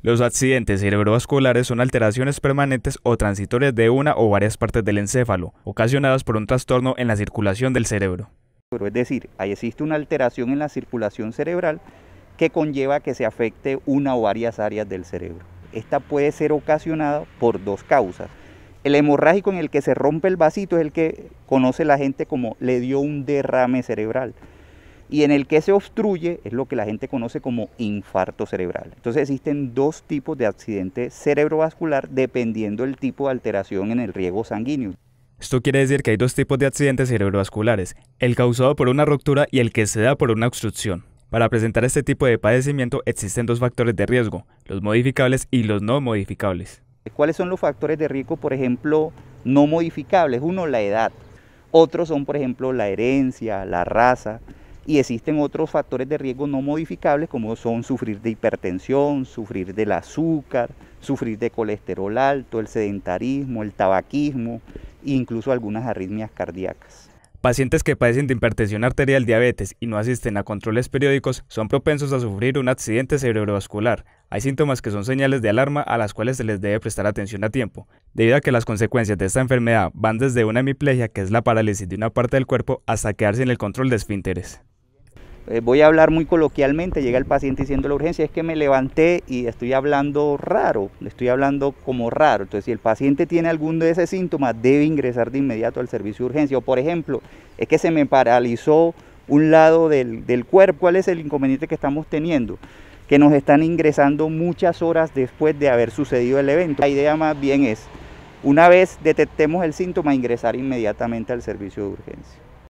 Los accidentes cerebrovasculares son alteraciones permanentes o transitorias de una o varias partes del encéfalo, ocasionadas por un trastorno en la circulación del cerebro. Es decir, ahí existe una alteración en la circulación cerebral que conlleva que se afecte una o varias áreas del cerebro. Esta puede ser ocasionada por dos causas. El hemorrágico en el que se rompe el vasito es el que conoce la gente como le dio un derrame cerebral y en el que se obstruye es lo que la gente conoce como infarto cerebral. Entonces existen dos tipos de accidente cerebrovascular dependiendo del tipo de alteración en el riego sanguíneo. Esto quiere decir que hay dos tipos de accidentes cerebrovasculares, el causado por una ruptura y el que se da por una obstrucción. Para presentar este tipo de padecimiento existen dos factores de riesgo, los modificables y los no modificables. ¿Cuáles son los factores de riesgo, por ejemplo, no modificables? Uno, la edad. Otros son, por ejemplo, la herencia, la raza y existen otros factores de riesgo no modificables como son sufrir de hipertensión, sufrir del azúcar, sufrir de colesterol alto, el sedentarismo, el tabaquismo, e incluso algunas arritmias cardíacas. Pacientes que padecen de hipertensión arterial, diabetes y no asisten a controles periódicos son propensos a sufrir un accidente cerebrovascular. Hay síntomas que son señales de alarma a las cuales se les debe prestar atención a tiempo, debido a que las consecuencias de esta enfermedad van desde una hemiplegia, que es la parálisis de una parte del cuerpo, hasta quedarse en el control de esfínteres. Eh, voy a hablar muy coloquialmente, llega el paciente diciendo la urgencia, es que me levanté y estoy hablando raro, le estoy hablando como raro. Entonces, si el paciente tiene alguno de esos síntomas, debe ingresar de inmediato al servicio de urgencia. O, por ejemplo, es que se me paralizó un lado del, del cuerpo, ¿cuál es el inconveniente que estamos teniendo? Que nos están ingresando muchas horas después de haber sucedido el evento. La idea más bien es, una vez detectemos el síntoma, ingresar inmediatamente al servicio de urgencia.